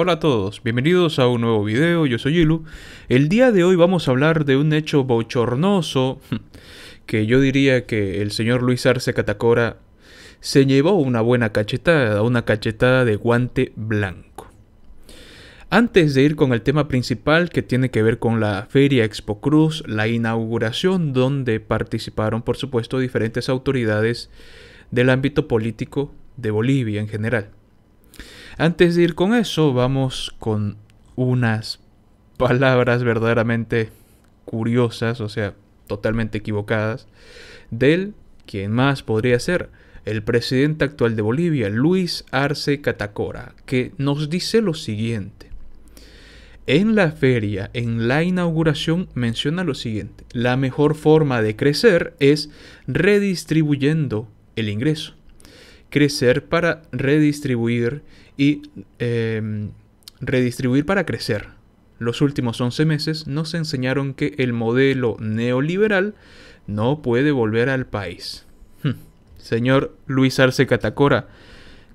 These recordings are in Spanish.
Hola a todos, bienvenidos a un nuevo video, yo soy Ilu. El día de hoy vamos a hablar de un hecho bochornoso que yo diría que el señor Luis Arce Catacora se llevó una buena cachetada, una cachetada de guante blanco. Antes de ir con el tema principal que tiene que ver con la Feria Expo Cruz, la inauguración donde participaron por supuesto diferentes autoridades del ámbito político de Bolivia en general. Antes de ir con eso, vamos con unas palabras verdaderamente curiosas, o sea, totalmente equivocadas, del quien más podría ser el presidente actual de Bolivia, Luis Arce Catacora, que nos dice lo siguiente. En la feria, en la inauguración, menciona lo siguiente. La mejor forma de crecer es redistribuyendo el ingreso. Crecer para redistribuir y em, redistribuir para crecer. Los últimos 11 meses nos enseñaron que el modelo neoliberal no puede volver al país. Hm. Señor Luis Arce Catacora,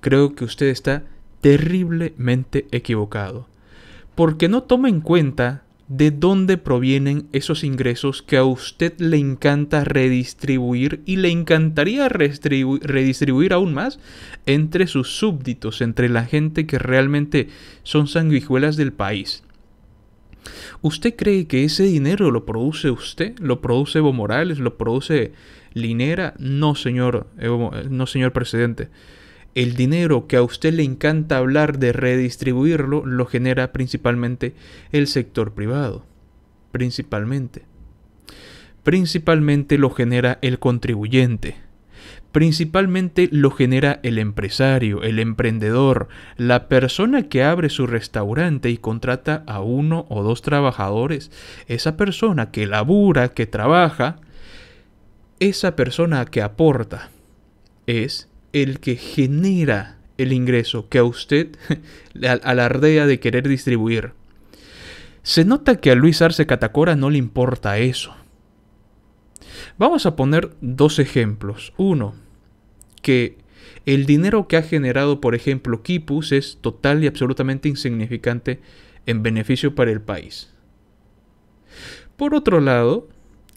creo que usted está terriblemente equivocado. Porque no toma en cuenta ¿De dónde provienen esos ingresos que a usted le encanta redistribuir y le encantaría redistribuir aún más entre sus súbditos, entre la gente que realmente son sanguijuelas del país? ¿Usted cree que ese dinero lo produce usted? ¿Lo produce Evo Morales? ¿Lo produce Linera? No, señor, no, señor presidente el dinero que a usted le encanta hablar de redistribuirlo lo genera principalmente el sector privado. Principalmente. Principalmente lo genera el contribuyente. Principalmente lo genera el empresario, el emprendedor, la persona que abre su restaurante y contrata a uno o dos trabajadores, esa persona que labura, que trabaja, esa persona que aporta es el que genera el ingreso que a usted alardea de querer distribuir. Se nota que a Luis Arce Catacora no le importa eso. Vamos a poner dos ejemplos. Uno, que el dinero que ha generado, por ejemplo, Kipus es total y absolutamente insignificante en beneficio para el país. Por otro lado,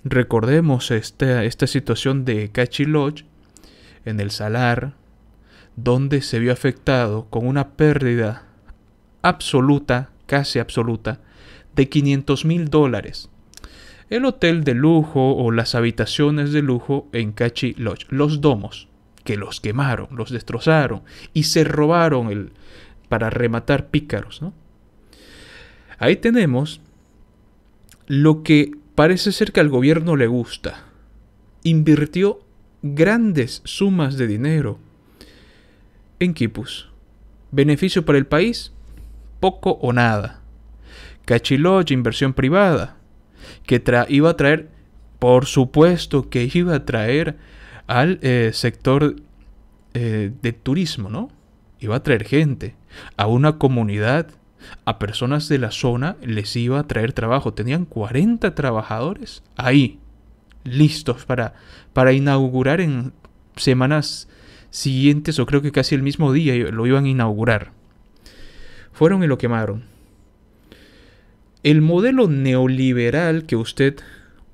recordemos esta, situación de Cachi Lodge, en el salar, donde se vio afectado con una pérdida absoluta, casi absoluta, de 500 mil dólares. El hotel de lujo o las habitaciones de lujo en Cachi Lodge, los domos, que los quemaron, los destrozaron y se robaron el, para rematar pícaros. ¿no? Ahí tenemos lo que parece ser que al gobierno le gusta. Invirtió grandes sumas de dinero en quipus. Beneficio para el país, poco o nada. Cachiloche, inversión privada, que iba a traer, por supuesto que iba a traer al eh, sector eh, de turismo, ¿no? Iba a traer gente, a una comunidad, a personas de la zona, les iba a traer trabajo. Tenían 40 trabajadores ahí listos para, para inaugurar en semanas siguientes o creo que casi el mismo día lo iban a inaugurar. Fueron y lo quemaron. El modelo neoliberal que usted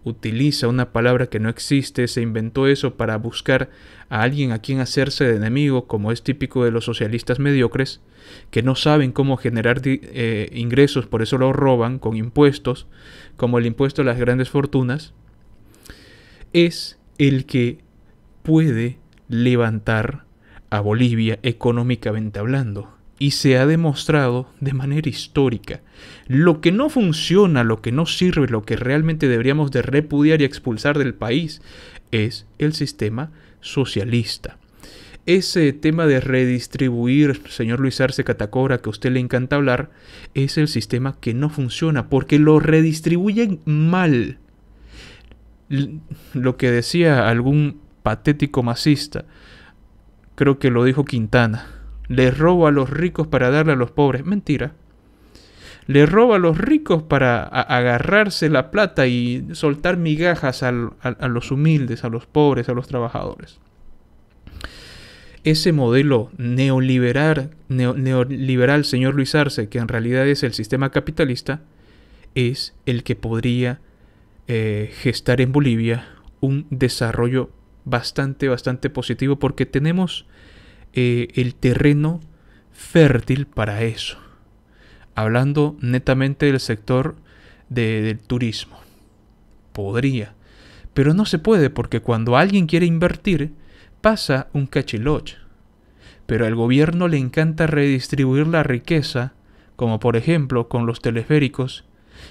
utiliza, una palabra que no existe, se inventó eso para buscar a alguien a quien hacerse de enemigo, como es típico de los socialistas mediocres, que no saben cómo generar eh, ingresos, por eso lo roban con impuestos, como el impuesto a las grandes fortunas es el que puede levantar a Bolivia económicamente hablando. Y se ha demostrado de manera histórica. Lo que no funciona, lo que no sirve, lo que realmente deberíamos de repudiar y expulsar del país es el sistema socialista ese tema de redistribuir, señor Luis Arce Catacora, que a usted le encanta hablar, es el sistema que no funciona porque lo redistribuyen mal lo que decía algún patético masista, creo que lo dijo Quintana, le robo a los ricos para darle a los pobres, mentira. Le robo a los ricos para agarrarse la plata y soltar migajas a, los humildes, a los pobres, a los trabajadores ese modelo neoliberal, neoliberal, señor Luis Arce, que en realidad es el sistema capitalista, es el que podría eh, gestar en Bolivia un desarrollo bastante, bastante positivo porque tenemos eh, el terreno fértil para eso. Hablando netamente del sector del turismo. Podría. Pero no se puede porque cuando alguien quiere invertir pasa un cachiloche. Pero al gobierno le encanta redistribuir la riqueza, como por ejemplo con los teleféricos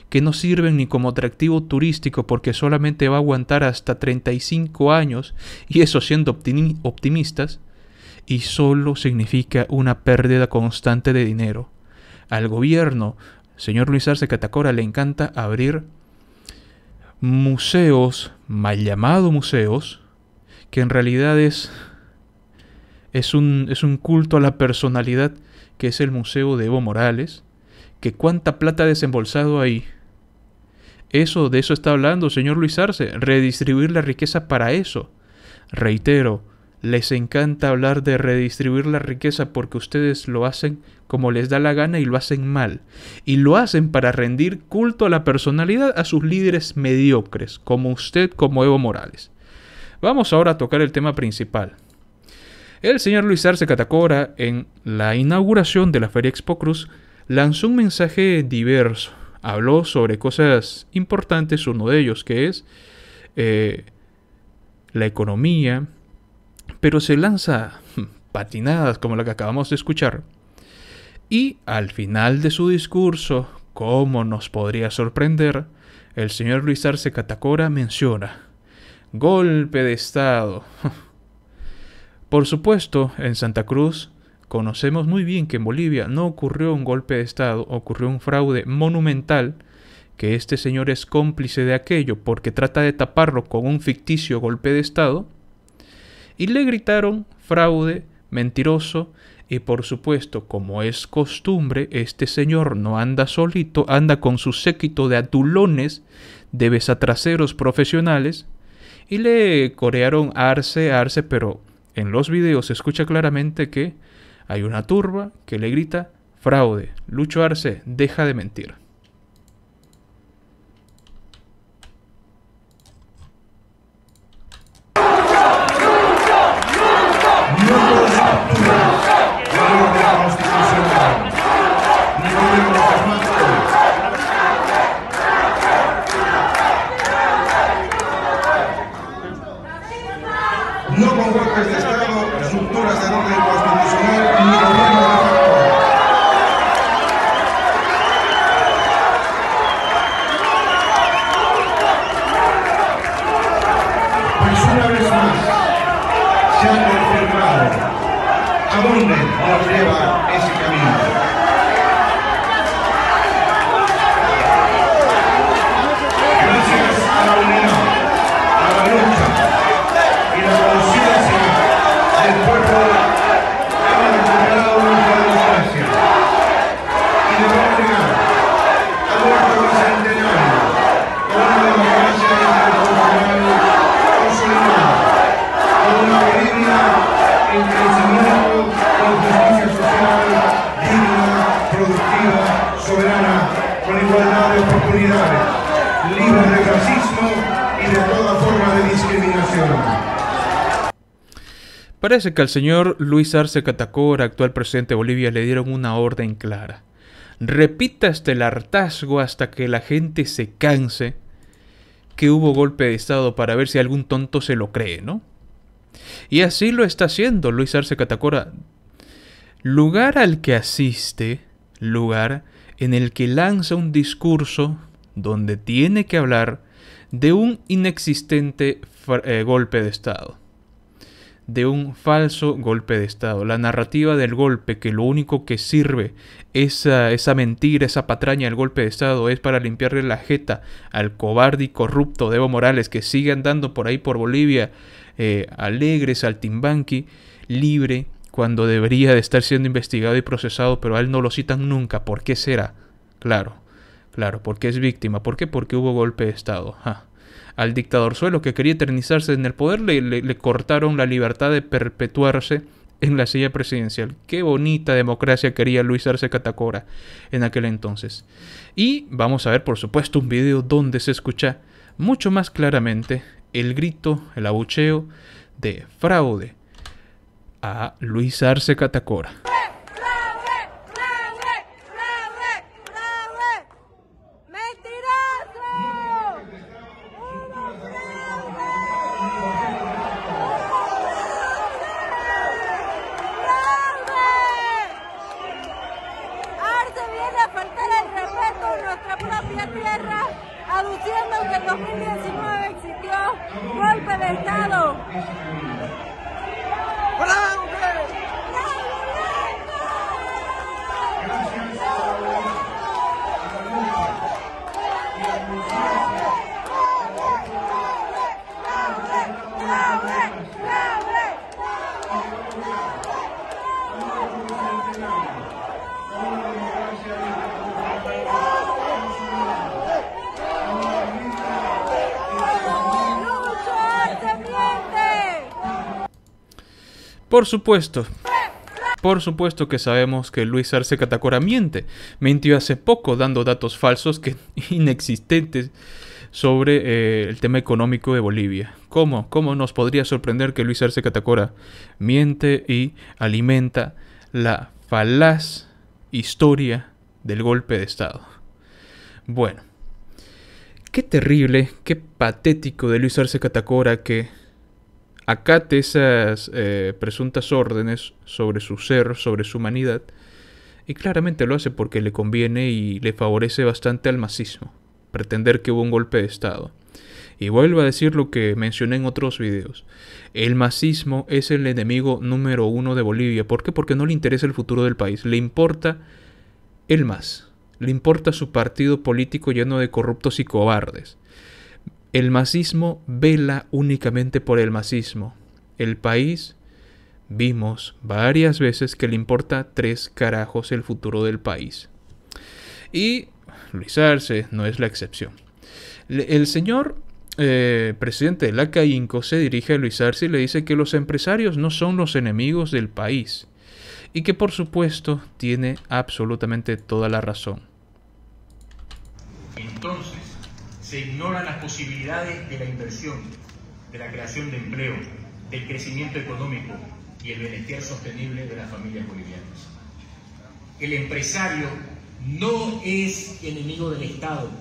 que no sirven ni como atractivo turístico porque solamente va a aguantar hasta 35 años, y eso siendo optimistas, y solo significa una pérdida constante de dinero. Al gobierno, señor Luis Arce Catacora, le encanta abrir museos, mal llamado museos, que en realidad es, es un culto a la personalidad que es el Museo de Evo Morales, que cuánta plata ha desembolsado ahí. Eso, de eso está hablando, señor Luis Arce, redistribuir la riqueza para eso. Reitero, les encanta hablar de redistribuir la riqueza porque ustedes lo hacen como les da la gana y lo hacen mal. Y lo hacen para rendir culto a la personalidad a sus líderes mediocres, como usted, como Evo Morales. Vamos ahora a tocar el tema principal. El señor Luis Arce Catacora, en la inauguración de la Feria Expo Cruz, lanzó un mensaje diverso. Habló sobre cosas importantes, uno de ellos que es eh, la economía, pero se lanza patinadas como la que acabamos de escuchar. Y al final de su discurso, como nos podría sorprender, el señor Luis Arce Catacora menciona golpe de Estado. Por supuesto, en Santa Cruz Conocemos muy bien que en Bolivia no ocurrió un golpe de Estado, ocurrió un fraude monumental, que este señor es cómplice de aquello porque trata de taparlo con un ficticio golpe de Estado, y le gritaron fraude, mentiroso, y por supuesto, como es costumbre, este señor no anda solito, anda con su séquito de atulones, de besatraseros profesionales, y le corearon arce, arce, pero en los videos se escucha claramente que hay una turba que le grita, fraude, Lucho Arce, deja de mentir. parece que al señor Luis Arce Catacora, actual presidente de Bolivia, le dieron una orden clara. Repita este el hartazgo, hasta que la gente se canse, que hubo golpe de Estado para ver si algún tonto se lo cree, ¿no? Y así lo está haciendo Luis Arce Catacora. Lugar al que asiste, lugar en el que lanza un discurso donde tiene que hablar de un inexistente eh, golpe de Estado de un falso golpe de Estado. La narrativa del golpe, que lo único que sirve, esa, esa mentira, esa patraña del golpe de Estado, es para limpiarle la jeta al cobarde y corrupto Evo Morales que sigue andando por ahí por Bolivia, eh, alegre, saltimbanqui, libre, cuando debería de estar siendo investigado y procesado, pero a él no lo citan nunca. ¿Por qué será? Claro, claro, porque es víctima. ¿Por qué? Porque hubo golpe de Estado al dictador suelo que quería eternizarse en el poder, le, le, cortaron la libertad de perpetuarse en la silla presidencial. Qué bonita democracia quería Luis Arce Catacora en aquel entonces. Y vamos a ver, por supuesto, un video donde se escucha mucho más claramente el grito, el abucheo de fraude a Luis Arce Catacora. Por supuesto. Por supuesto que sabemos que Luis Arce Catacora miente. Mintió hace poco dando datos falsos que inexistentes sobre eh, el tema económico de Bolivia. ¿Cómo? ¿Cómo nos podría sorprender que Luis Arce Catacora miente y alimenta la falaz historia del golpe de Estado. Bueno, qué terrible, qué patético de Luis Arce Catacora que acate esas eh, presuntas órdenes sobre su ser, sobre su humanidad, y claramente lo hace porque le conviene y le favorece bastante al macismo, pretender que hubo un golpe de Estado. Y vuelvo a decir lo que mencioné en otros videos. El masismo es el enemigo número uno de Bolivia. ¿Por qué? Porque no le interesa el futuro del país. Le importa el MAS. Le importa su partido político lleno de corruptos y cobardes. El masismo vela únicamente por el masismo. El país vimos varias veces que le importa tres carajos el futuro del país. Y Luis Arce no es la excepción. El señor el eh, presidente de la CAINCO se dirige a Luis Arce y le dice que los empresarios no son los enemigos del país y que por supuesto tiene absolutamente toda la razón. Entonces, se ignoran las posibilidades de la inversión, de la creación de empleo, del crecimiento económico y el bienestar sostenible de las familias bolivianas. El empresario no es enemigo del Estado,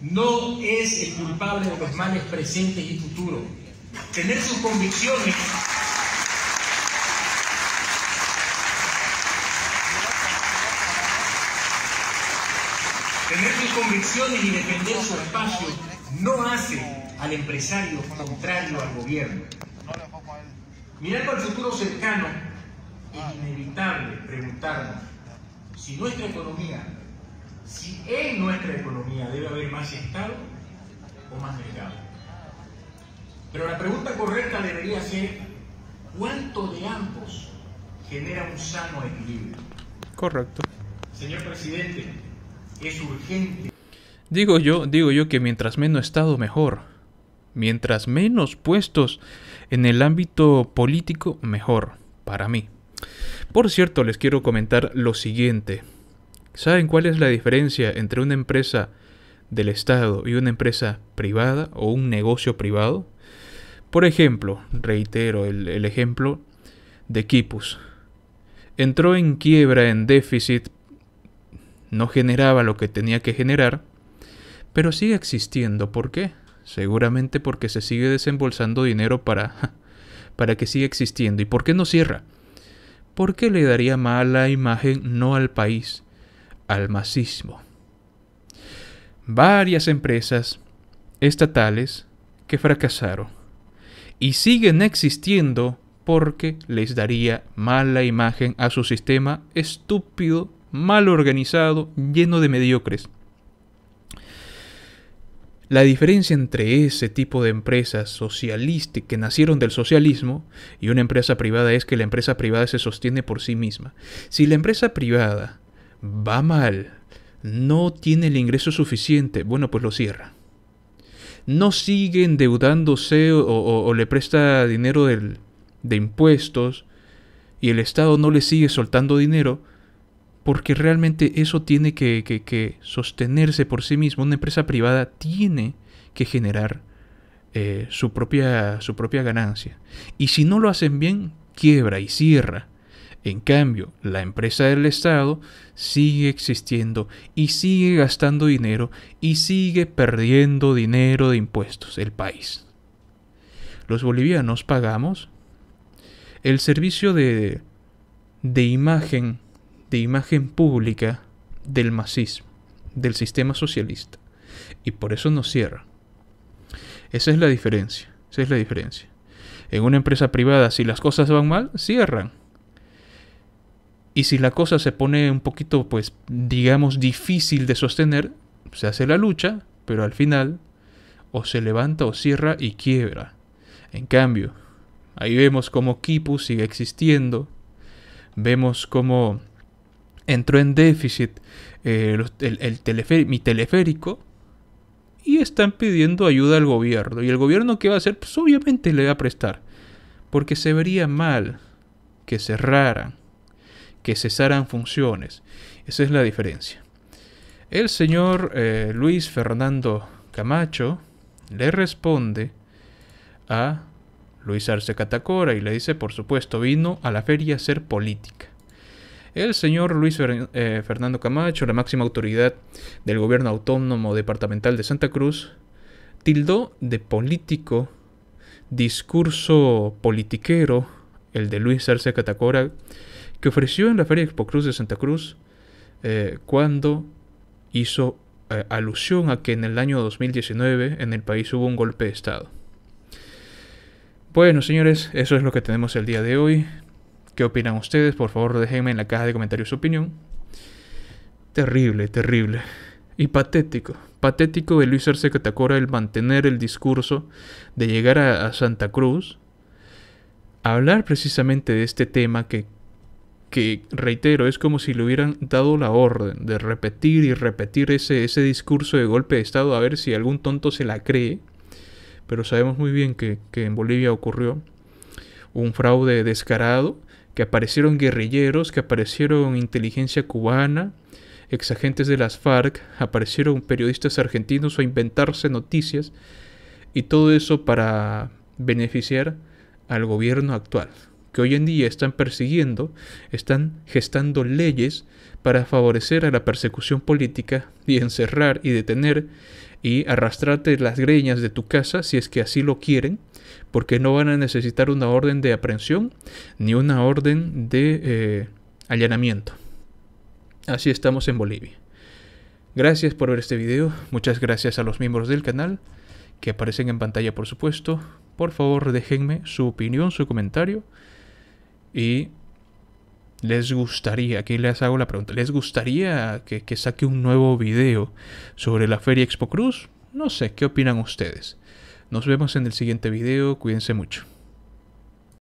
no es el culpable de los males presentes y futuros. Tener sus convicciones Tener sus convicciones y defender su espacio no hace al empresario contrario al gobierno. Mirando al futuro cercano es inevitable preguntarnos si nuestra economía si en nuestra economía debe haber más Estado o más mercado. Pero la pregunta correcta debería ser, ¿cuánto de ambos genera un sano equilibrio? Correcto. Señor presidente, es urgente. Digo yo, digo yo que mientras menos Estado mejor. Mientras menos puestos en el ámbito político, mejor, para mí. Por cierto, les quiero comentar lo siguiente. ¿Saben cuál es la diferencia entre una empresa del Estado y una empresa privada o un negocio privado? Por ejemplo, reitero el, ejemplo de Kipus. Entró en quiebra, en déficit, no generaba lo que tenía que generar, pero sigue existiendo. ¿Por qué? Seguramente porque se sigue desembolsando dinero para, para que siga existiendo. ¿Y por qué no cierra? Porque le daría mala imagen no al país, almacismo. Varias empresas estatales que fracasaron y siguen existiendo porque les daría mala imagen a su sistema estúpido, mal organizado, lleno de mediocres. La diferencia entre ese tipo de empresas socialistas que nacieron del socialismo y una empresa privada es que la empresa privada se sostiene por sí misma. Si la empresa privada va mal, no tiene el ingreso suficiente, bueno, pues lo cierra. No sigue endeudándose o, le presta dinero de impuestos y el Estado no le sigue soltando dinero porque realmente eso tiene que, sostenerse por sí mismo. Una empresa privada tiene que generar eh, su, propia, su propia ganancia. Y si no lo hacen bien, quiebra y cierra. En cambio, la empresa del Estado sigue existiendo y sigue gastando dinero y sigue perdiendo dinero de impuestos el país. Los bolivianos pagamos el servicio de, imagen, de imagen pública del masismo, del sistema socialista. Y por eso nos cierra. Esa es la diferencia, esa es la diferencia. En una empresa privada, si las cosas van mal, cierran y si la cosa se pone un poquito, pues, digamos, difícil de sostener, se hace la lucha, pero al final o se levanta o cierra y quiebra. En cambio, ahí vemos como Kipu sigue existiendo, vemos cómo entró en déficit eh, el, mi teleférico y están pidiendo ayuda al gobierno. ¿Y el gobierno qué va a hacer? Pues obviamente le va a prestar, porque se vería mal que cerraran que cesaran funciones. Esa es la diferencia. El señor eh, Luis Fernando Camacho le responde a Luis Arce Catacora y le dice, por supuesto, vino a la feria a ser política. El señor Luis eh, Fernando Camacho, la máxima autoridad del gobierno autónomo departamental de Santa Cruz, tildó de político, discurso politiquero, el de Luis Arce Catacora, que ofreció en la Feria Expo Cruz de Santa Cruz eh, cuando hizo eh, alusión a que en el año 2019 en el país hubo un golpe de Estado. Bueno, señores, eso es lo que tenemos el día de hoy. ¿Qué opinan ustedes? Por favor, déjenme en la caja de comentarios su opinión. Terrible, terrible. Y patético. Patético de Luis Arce Catacora el mantener el discurso de llegar a, a Santa Cruz, a hablar precisamente de este tema que que, reitero, es como si le hubieran dado la orden de repetir y repetir ese, discurso de golpe de Estado a ver si algún tonto se la cree. Pero sabemos muy bien que, que en Bolivia ocurrió un fraude descarado, que aparecieron guerrilleros, que aparecieron inteligencia cubana, exagentes de las FARC, aparecieron periodistas argentinos a inventarse noticias, y todo eso para beneficiar al gobierno actual que hoy en día están persiguiendo, están gestando leyes para favorecer a la persecución política y encerrar y detener y arrastrarte las greñas de tu casa si es que así lo quieren, porque no van a necesitar una orden de aprehensión ni una orden de eh, allanamiento. Así estamos en Bolivia. Gracias por ver este video, muchas gracias a los miembros del canal que aparecen en pantalla por supuesto. Por favor déjenme su opinión, su comentario y les gustaría, aquí les hago la pregunta, ¿les gustaría que, saque un nuevo video sobre la Feria Expo Cruz? No sé, ¿qué opinan ustedes? Nos vemos en el siguiente video, cuídense mucho.